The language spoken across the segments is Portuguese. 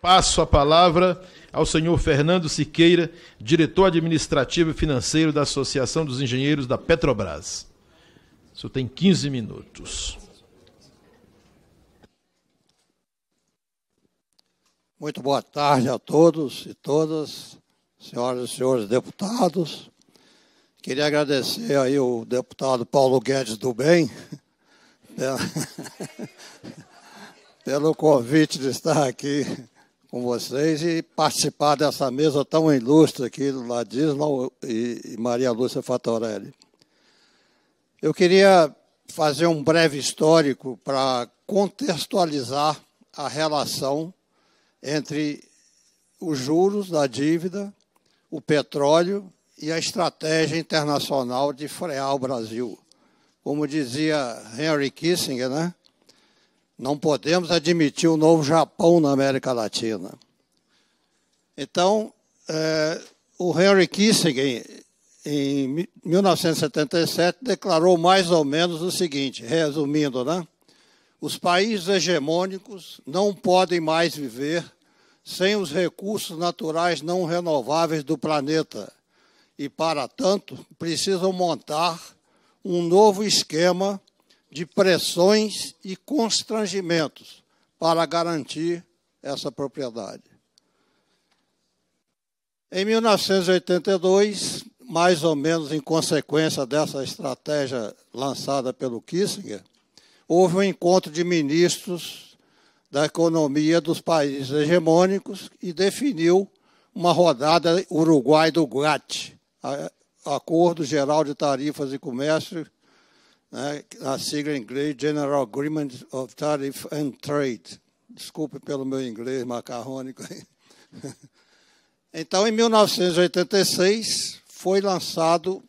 Passo a palavra ao senhor Fernando Siqueira, diretor administrativo e financeiro da Associação dos Engenheiros da Petrobras. O tem 15 minutos. Muito boa tarde a todos e todas, senhoras e senhores deputados. Queria agradecer aí o deputado Paulo Guedes do Bem pelo convite de estar aqui com vocês e participar dessa mesa tão ilustre aqui do Ladislau e Maria Lúcia Fatorelli. Eu queria fazer um breve histórico para contextualizar a relação entre os juros da dívida, o petróleo e a estratégia internacional de frear o Brasil. Como dizia Henry Kissinger, né? Não podemos admitir o novo Japão na América Latina. Então, é, o Henry Kissinger, em 1977, declarou mais ou menos o seguinte, resumindo, né? Os países hegemônicos não podem mais viver sem os recursos naturais não renováveis do planeta e, para tanto, precisam montar um novo esquema de pressões e constrangimentos para garantir essa propriedade. Em 1982, mais ou menos em consequência dessa estratégia lançada pelo Kissinger, houve um encontro de ministros da economia dos países hegemônicos e definiu uma rodada Uruguai do GATT, Acordo Geral de Tarifas e Comércio né, a sigla em inglês General Agreement of Tariff and Trade. Desculpe pelo meu inglês macarrônico. Então, em 1986, foi lançado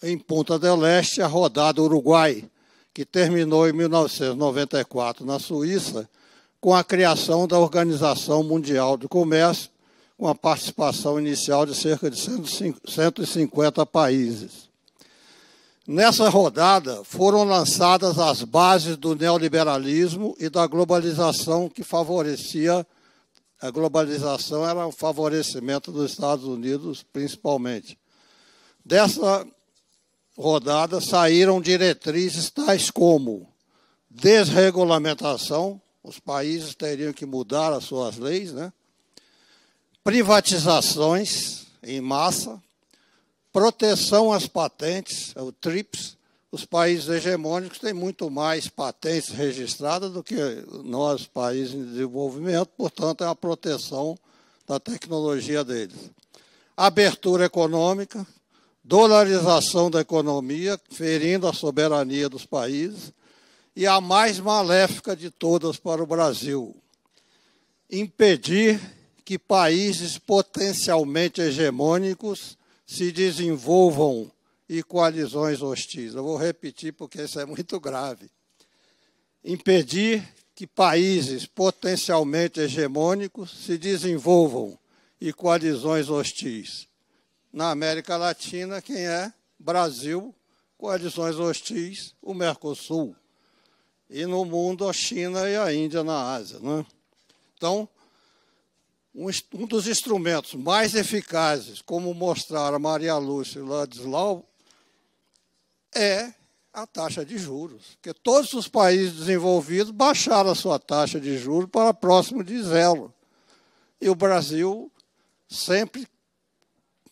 em Punta del Este a rodada Uruguai, que terminou em 1994 na Suíça, com a criação da Organização Mundial do Comércio, com a participação inicial de cerca de 150 países. Nessa rodada foram lançadas as bases do neoliberalismo e da globalização que favorecia a globalização era o favorecimento dos Estados Unidos, principalmente. Dessa rodada saíram diretrizes tais como desregulamentação, os países teriam que mudar as suas leis, né? privatizações em massa, proteção às patentes, é o TRIPS. Os países hegemônicos têm muito mais patentes registradas do que nós, países em desenvolvimento, portanto, é a proteção da tecnologia deles. Abertura econômica, dolarização da economia, ferindo a soberania dos países, e a mais maléfica de todas para o Brasil, impedir que países potencialmente hegemônicos se desenvolvam e coalizões hostis. Eu vou repetir porque isso é muito grave. Impedir que países potencialmente hegemônicos se desenvolvam e coalizões hostis. Na América Latina, quem é? Brasil, coalizões hostis, o Mercosul. E no mundo, a China e a Índia na Ásia. Né? Então, um, dos instrumentos mais eficazes, como mostraram Maria Lúcia e Ladislau, é a taxa de juros. Porque todos os países desenvolvidos baixaram a sua taxa de juros para próximo de zero. E o Brasil sempre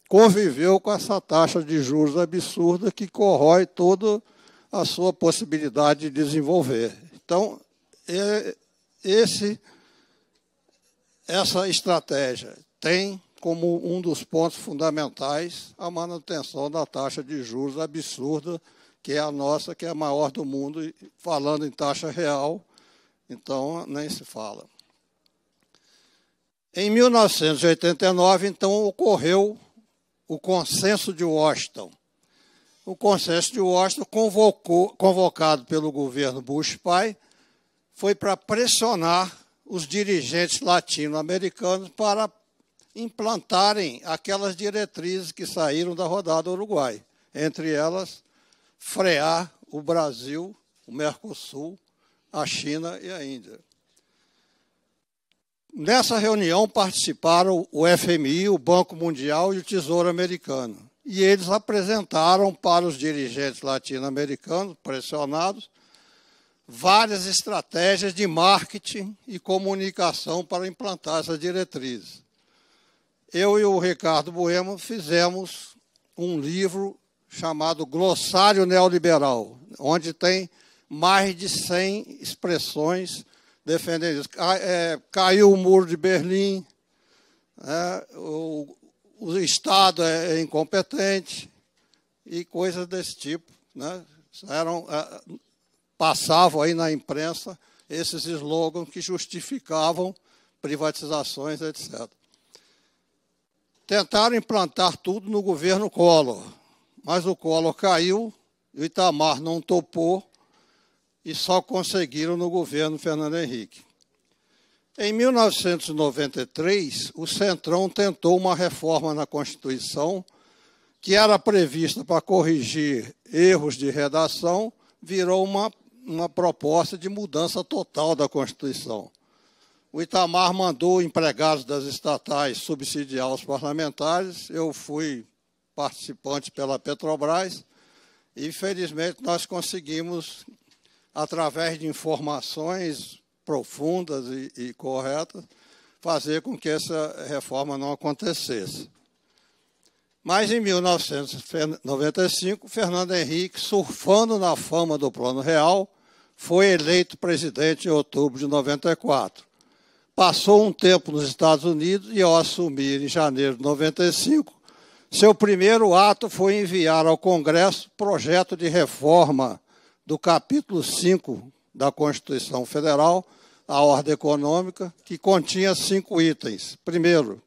conviveu com essa taxa de juros absurda que corrói toda a sua possibilidade de desenvolver. Então, é, esse essa estratégia tem como um dos pontos fundamentais a manutenção da taxa de juros absurda, que é a nossa, que é a maior do mundo, falando em taxa real, então nem se fala. Em 1989, então, ocorreu o Consenso de Washington. O Consenso de Washington, convocou, convocado pelo governo Bush pai, foi para pressionar os dirigentes latino-americanos para implantarem aquelas diretrizes que saíram da rodada Uruguai, entre elas frear o Brasil, o Mercosul, a China e a Índia. Nessa reunião participaram o FMI, o Banco Mundial e o Tesouro Americano. E eles apresentaram para os dirigentes latino-americanos, pressionados, várias estratégias de marketing e comunicação para implantar essa diretriz. Eu e o Ricardo Bueno fizemos um livro chamado Glossário Neoliberal, onde tem mais de 100 expressões defendendo isso. Ah, é, caiu o muro de Berlim, né, o, o, Estado é, é incompetente e coisas desse tipo. Né? Eram, ah, passavam aí na imprensa esses slogans que justificavam privatizações, etc. Tentaram implantar tudo no governo Collor, mas o Collor caiu, o Itamar não topou e só conseguiram no governo Fernando Henrique. Em 1993, o Centrão tentou uma reforma na Constituição que era prevista para corrigir erros de redação, virou uma uma proposta de mudança total da Constituição. O Itamar mandou empregados das estatais subsidiar os parlamentares. Eu fui participante pela Petrobras e, felizmente, nós conseguimos, através de informações profundas e, e corretas, fazer com que essa reforma não acontecesse. Mas, em 1995, Fernando Henrique, surfando na fama do Plano Real, foi eleito presidente em outubro de 94. Passou um tempo nos Estados Unidos e, ao assumir em janeiro de 95, seu primeiro ato foi enviar ao Congresso projeto de reforma do capítulo 5 da Constituição Federal, a ordem econômica, que continha cinco itens. Primeiro,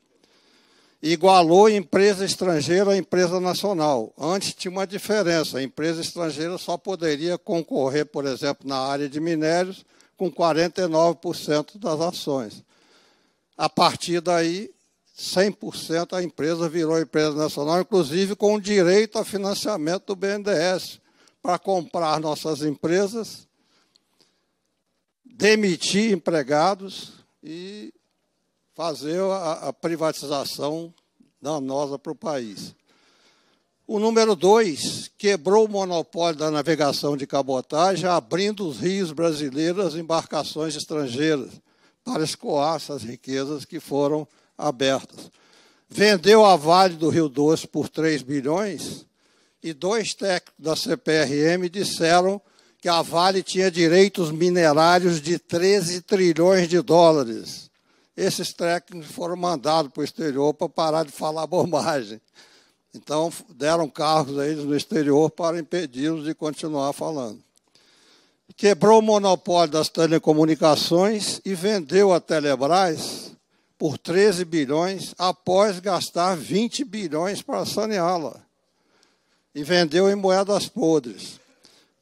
igualou empresa estrangeira à empresa nacional. Antes tinha uma diferença: a empresa estrangeira só poderia concorrer, por exemplo, na área de minérios, com 49% das ações. A partir daí, 100% a empresa virou empresa nacional, inclusive com direito a financiamento do BNDES para comprar nossas empresas, demitir empregados e fazer a, a privatização danosa para o país. O número dois, quebrou o monopólio da navegação de cabotagem, abrindo os rios brasileiros às embarcações estrangeiras, para escoar essas riquezas que foram abertas. Vendeu a Vale do Rio Doce por 3 bilhões e dois técnicos da CPRM disseram que a Vale tinha direitos minerários de 13 trilhões de dólares esses técnicos foram mandados para o exterior para parar de falar bobagem. Então, deram carros a eles no exterior para impedi-los de continuar falando. Quebrou o monopólio das telecomunicações e vendeu a Telebrás por 13 bilhões após gastar 20 bilhões para saneá-la. E vendeu em moedas podres.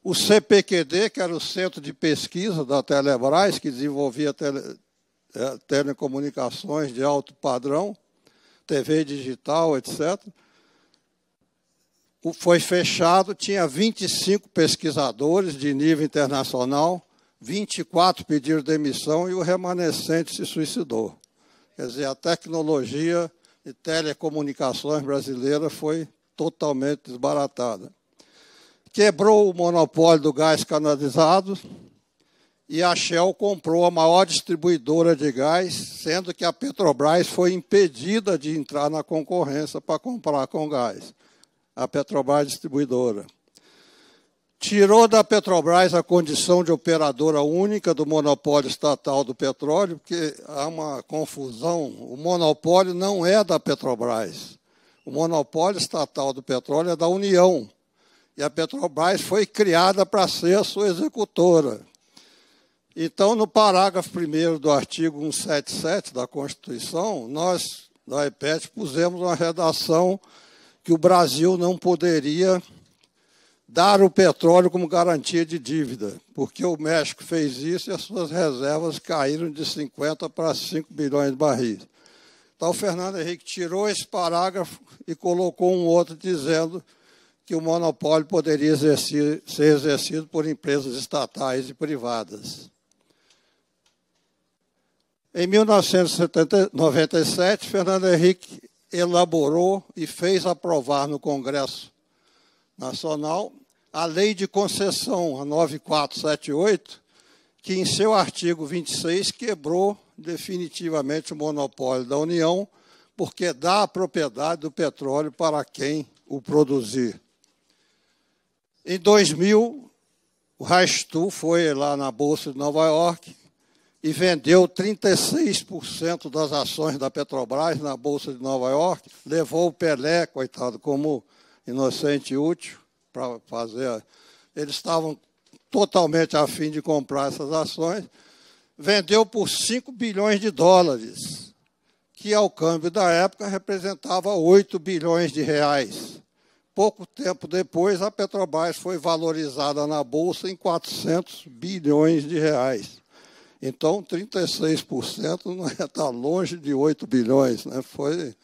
O CPQD, que era o Centro de Pesquisa da Telebrás, que desenvolvia tele é, telecomunicações de alto padrão, TV digital, etc. O, foi fechado, tinha 25 pesquisadores de nível internacional, 24 pediram demissão e o remanescente se suicidou. Quer dizer, a tecnologia de telecomunicações brasileira foi totalmente desbaratada. Quebrou o monopólio do gás canalizado, e a Shell comprou a maior distribuidora de gás, sendo que a Petrobras foi impedida de entrar na concorrência para comprar com gás. A Petrobras distribuidora. Tirou da Petrobras a condição de operadora única do monopólio estatal do petróleo, porque há uma confusão. O monopólio não é da Petrobras. O monopólio estatal do petróleo é da União. E a Petrobras foi criada para ser a sua executora. Então, no parágrafo 1 do artigo 177 da Constituição, nós, da IPET, pusemos uma redação que o Brasil não poderia dar o petróleo como garantia de dívida, porque o México fez isso e as suas reservas caíram de 50 para 5 bilhões de barris. Então, o Fernando Henrique tirou esse parágrafo e colocou um outro dizendo que o monopólio poderia ser exercido por empresas estatais e privadas. Em 1997, Fernando Henrique elaborou e fez aprovar no Congresso Nacional a Lei de Concessão, a 9478, que em seu artigo 26 quebrou definitivamente o monopólio da União, porque dá a propriedade do petróleo para quem o produzir. Em 2000, o Rastu foi lá na Bolsa de Nova York e vendeu 36% das ações da Petrobras na Bolsa de Nova York, levou o Pelé, coitado, como inocente útil, para fazer. Eles estavam totalmente afim de comprar essas ações, vendeu por 5 bilhões de dólares, que ao câmbio da época representava 8 bilhões de reais. Pouco tempo depois, a Petrobras foi valorizada na bolsa em 400 bilhões de reais. Então, 36% não está longe de 8 bilhões. Né? Foi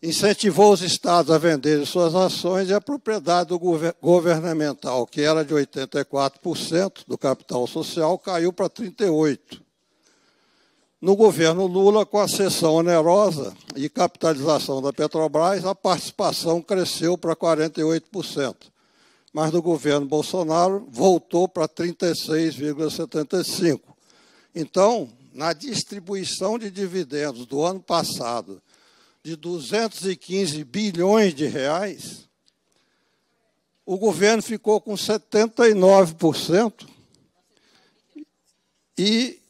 incentivou os estados a venderem suas ações e a propriedade do gover governamental, que era de 84% do capital social, caiu para 38%. No governo Lula, com a cessão onerosa e capitalização da Petrobras, a participação cresceu para 48% mas no governo Bolsonaro voltou para 36,75. Então, na distribuição de dividendos do ano passado de 215 bilhões de reais, o governo ficou com 79% e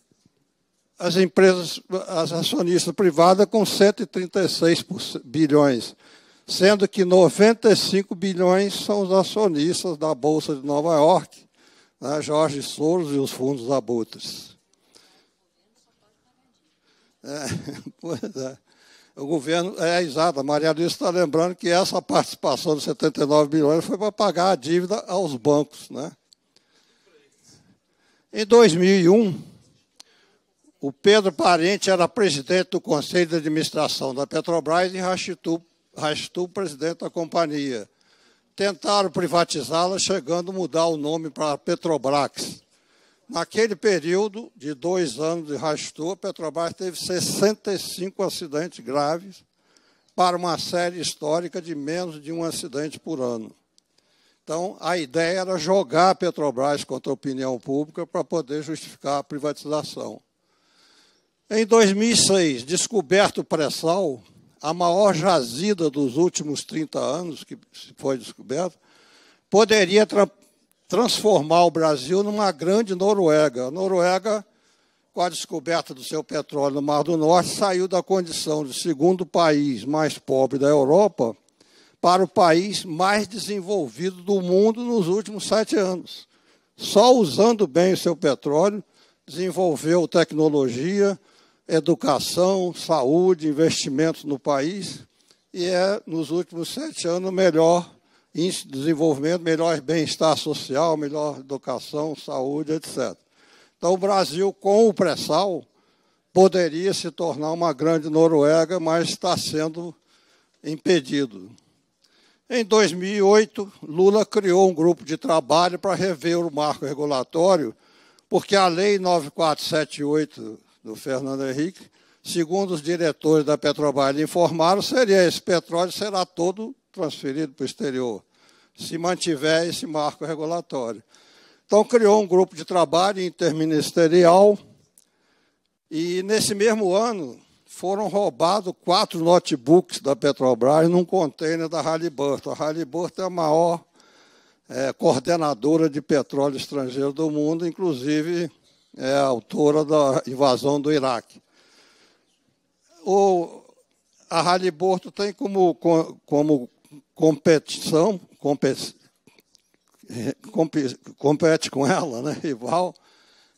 as empresas, as acionistas privadas com 136 bilhões sendo que 95 bilhões são os acionistas da Bolsa de Nova York, né, Jorge Soros e os fundos abutres. É, pois é. O governo, é exato, a Maria Luiz está lembrando que essa participação de 79 bilhões foi para pagar a dívida aos bancos. Né? Em 2001, o Pedro Parente era presidente do Conselho de Administração da Petrobras e Rachitu Rastu, presidente da companhia. Tentaram privatizá-la, chegando a mudar o nome para Petrobras. Naquele período de dois anos de Rastu, a Petrobras teve 65 acidentes graves para uma série histórica de menos de um acidente por ano. Então, a ideia era jogar a Petrobras contra a opinião pública para poder justificar a privatização. Em 2006, descoberto o pré-sal, a maior jazida dos últimos 30 anos que foi descoberta, poderia tra transformar o Brasil numa grande Noruega. A Noruega, com a descoberta do seu petróleo no Mar do Norte, saiu da condição de segundo país mais pobre da Europa para o país mais desenvolvido do mundo nos últimos sete anos. Só usando bem o seu petróleo, desenvolveu tecnologia, educação, saúde, investimentos no país e é, nos últimos sete anos, o melhor índice de desenvolvimento, melhor bem-estar social, melhor educação, saúde, etc. Então, o Brasil, com o pré-sal, poderia se tornar uma grande Noruega, mas está sendo impedido. Em 2008, Lula criou um grupo de trabalho para rever o marco regulatório, porque a Lei 9478 do Fernando Henrique, segundo os diretores da Petrobras informaram, seria esse petróleo será todo transferido para o exterior, se mantiver esse marco regulatório. Então, criou um grupo de trabalho interministerial e, nesse mesmo ano, foram roubados quatro notebooks da Petrobras num container da Halliburton. A Halliburton é a maior é, coordenadora de petróleo estrangeiro do mundo, inclusive é a autora da invasão do Iraque. O, a Halliburton tem como, como competição, compete, eh, compete com ela, né, rival,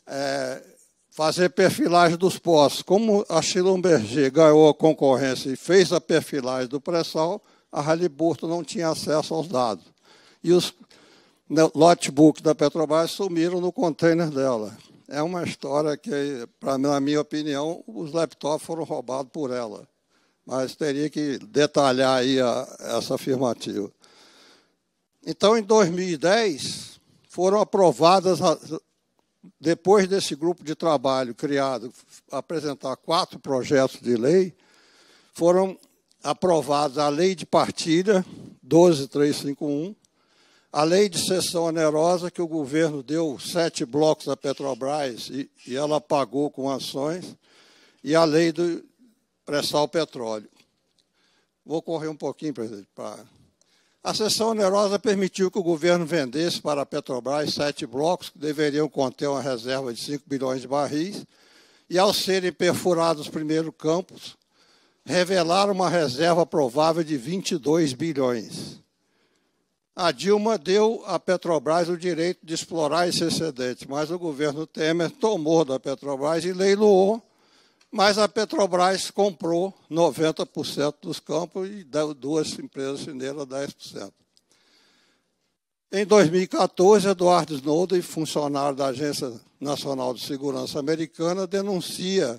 é, fazer perfilagem dos poços. Como a Schlumberger ganhou a concorrência e fez a perfilagem do pré-sal, a Halliburton não tinha acesso aos dados. E os notebooks né, da Petrobras sumiram no container dela é uma história que, na minha opinião, os laptops foram roubados por ela. Mas teria que detalhar aí a, essa afirmativa. Então, em 2010, foram aprovadas, depois desse grupo de trabalho criado, apresentar quatro projetos de lei, foram aprovadas a Lei de Partilha, 12351, a lei de cessão onerosa que o governo deu sete blocos à Petrobras e, e ela pagou com ações, e a lei do pressar o petróleo. Vou correr um pouquinho, presidente. Pra... A cessão onerosa permitiu que o governo vendesse para a Petrobras sete blocos que deveriam conter uma reserva de 5 bilhões de barris, e ao serem perfurados os primeiros campos, revelaram uma reserva provável de 22 bilhões. A Dilma deu à Petrobras o direito de explorar esse excedente, mas o governo Temer tomou da Petrobras e leiloou, mas a Petrobras comprou 90% dos campos e deu duas empresas chineiras 10%. Em 2014, Eduardo Snowden, funcionário da Agência Nacional de Segurança Americana, denuncia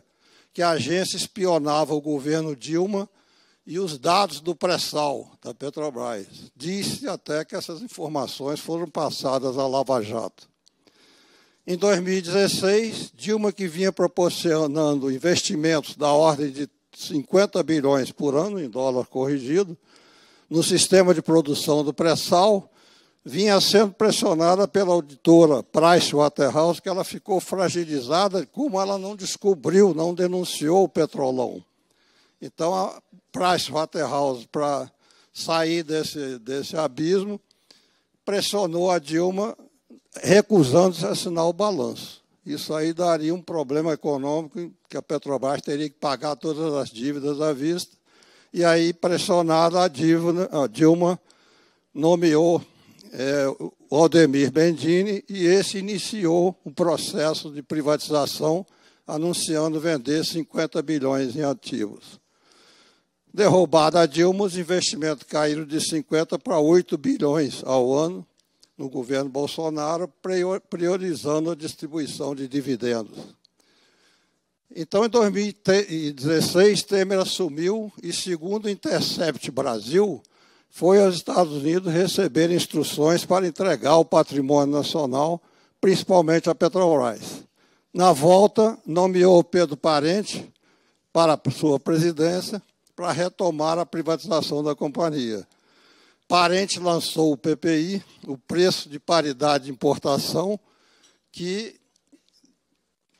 que a agência espionava o governo Dilma e os dados do pré-sal da Petrobras. Disse até que essas informações foram passadas à Lava Jato. Em 2016, Dilma, que vinha proporcionando investimentos da ordem de 50 bilhões por ano, em dólar corrigido, no sistema de produção do pré-sal, vinha sendo pressionada pela auditora Price Waterhouse, que ela ficou fragilizada, como ela não descobriu, não denunciou o petrolão. Então, a Price Waterhouse, para sair desse, desse abismo, pressionou a Dilma recusando-se a assinar o balanço. Isso aí daria um problema econômico que a Petrobras teria que pagar todas as dívidas à vista. E aí, pressionada, a, a Dilma nomeou é, o Aldemir Bendini e esse iniciou o processo de privatização, anunciando vender 50 bilhões em ativos. Derrubada a Dilma, os investimentos caíram de 50 para 8 bilhões ao ano no governo Bolsonaro, priorizando a distribuição de dividendos. Então, em 2016, Temer assumiu e, segundo o Intercept Brasil, foi aos Estados Unidos receber instruções para entregar o patrimônio nacional, principalmente a Petrobras. Na volta, nomeou Pedro Parente para sua presidência para retomar a privatização da companhia. Parente lançou o PPI, o preço de paridade de importação, que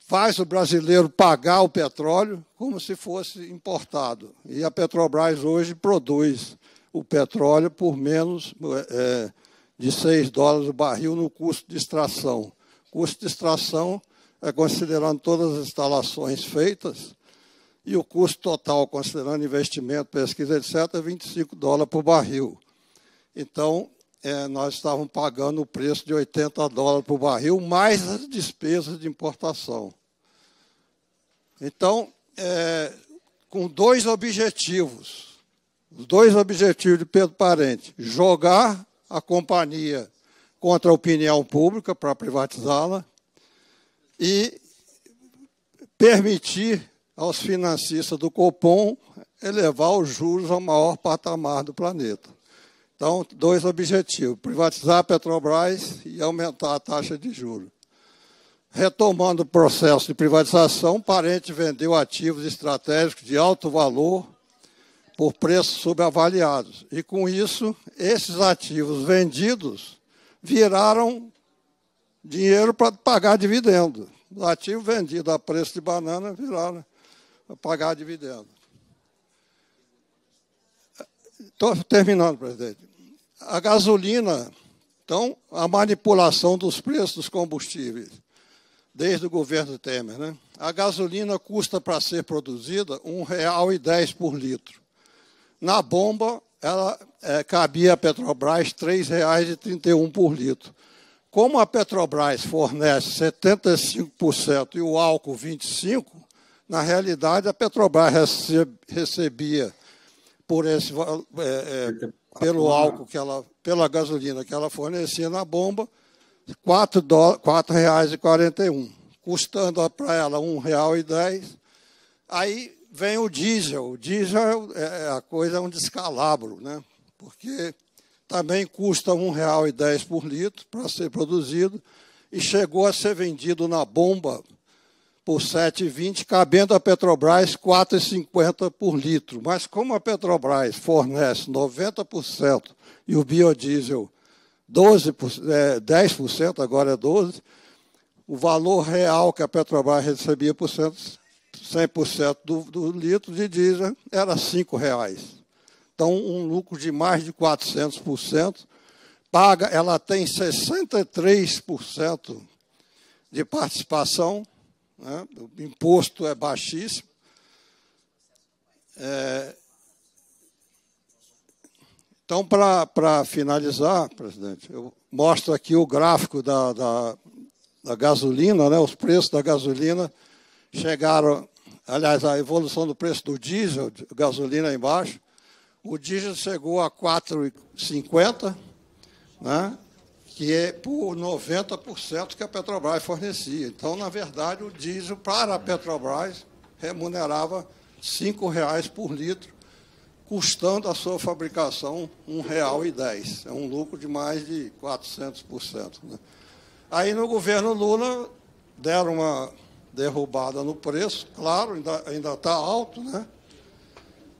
faz o brasileiro pagar o petróleo como se fosse importado. E a Petrobras hoje produz o petróleo por menos é, de 6 dólares o barril no custo de extração. O custo de extração é considerando todas as instalações feitas, e o custo total, considerando investimento, pesquisa, etc., é 25 dólares por barril. Então, é, nós estávamos pagando o preço de 80 dólares por barril, mais as despesas de importação. Então, é, com dois objetivos, os dois objetivos de Pedro Parente, jogar a companhia contra a opinião pública para privatizá-la e permitir aos financistas do Copom elevar os juros ao maior patamar do planeta. Então, dois objetivos: privatizar a Petrobras e aumentar a taxa de juros. Retomando o processo de privatização, Parente vendeu ativos estratégicos de alto valor por preços subavaliados. E com isso, esses ativos vendidos viraram dinheiro para pagar dividendo. Os ativos vendidos a preço de banana viraram pagar dividendo. Estou terminando, presidente. A gasolina, então, a manipulação dos preços dos combustíveis, desde o governo Temer. Né? A gasolina custa para ser produzida R$ 1,10 por litro. Na bomba, ela é, cabia a Petrobras R$ 3,31 por litro. Como a Petrobras fornece 75% e o álcool 25%, na realidade, a Petrobras recebia por esse, é, é, pelo álcool que ela, pela gasolina que ela fornecia na bomba, R$ 4,41, custando para ela R$ 1,10. Aí vem o diesel. O diesel é, é, é a coisa é um descalabro, né? porque também custa R$ 1,10 por litro para ser produzido e chegou a ser vendido na bomba por 7,20, cabendo a Petrobras 4,50 por litro. Mas como a Petrobras fornece 90% e o biodiesel 12%, é, 10%, agora é 12%, o valor real que a Petrobras recebia por 100% do, do litro de diesel era R$ 5,00. Então, um lucro de mais de 400%. Paga, ela tem 63% de participação né? o imposto é baixíssimo. É... Então, para finalizar, presidente, eu mostro aqui o gráfico da, da, da gasolina, né? os preços da gasolina chegaram, aliás, a evolução do preço do diesel, gasolina embaixo, o diesel chegou a 4,50, né? que é por 90% que a Petrobras fornecia. Então, na verdade, o diesel para a Petrobras remunerava R$ 5,00 por litro, custando a sua fabricação R$ 1,10. É um lucro de mais de 400%. Né? Aí, no governo Lula, deram uma derrubada no preço, claro, ainda está alto, né?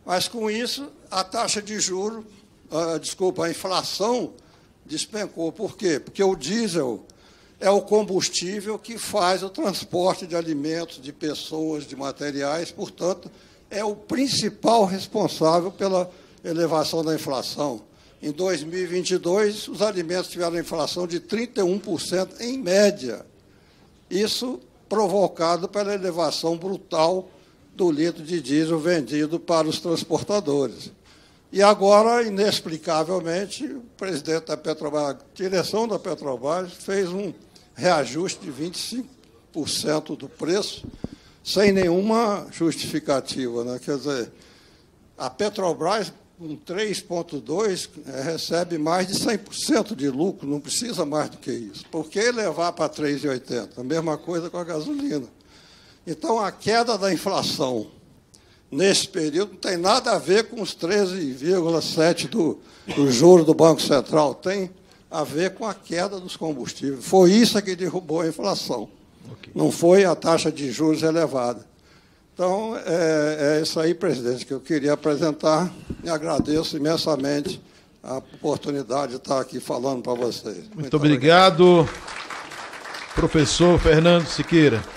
mas com isso, a taxa de juros, uh, ah, desculpa, a inflação despencou. Por quê? Porque o diesel é o combustível que faz o transporte de alimentos, de pessoas, de materiais, portanto, é o principal responsável pela elevação da inflação. Em 2022, os alimentos tiveram inflação de 31% em média. Isso provocado pela elevação brutal do litro de diesel vendido para os transportadores. E agora, inexplicavelmente, o presidente da Petrobras, a direção da Petrobras, fez um reajuste de 25% do preço, sem nenhuma justificativa. Né? Quer dizer, a Petrobras, com 3,2%, é, recebe mais de 100% de lucro, não precisa mais do que isso. Por que levar para 3,80%? A mesma coisa com a gasolina. Então, a queda da inflação nesse período não tem nada a ver com os 13,7% do, do juro do Banco Central, tem a ver com a queda dos combustíveis. Foi isso que derrubou a inflação, okay. não foi a taxa de juros elevada. Então, é, é isso aí, presidente, que eu queria apresentar e agradeço imensamente a oportunidade de estar aqui falando para vocês. Muito, Muito obrigado, obrigado, professor Fernando Siqueira.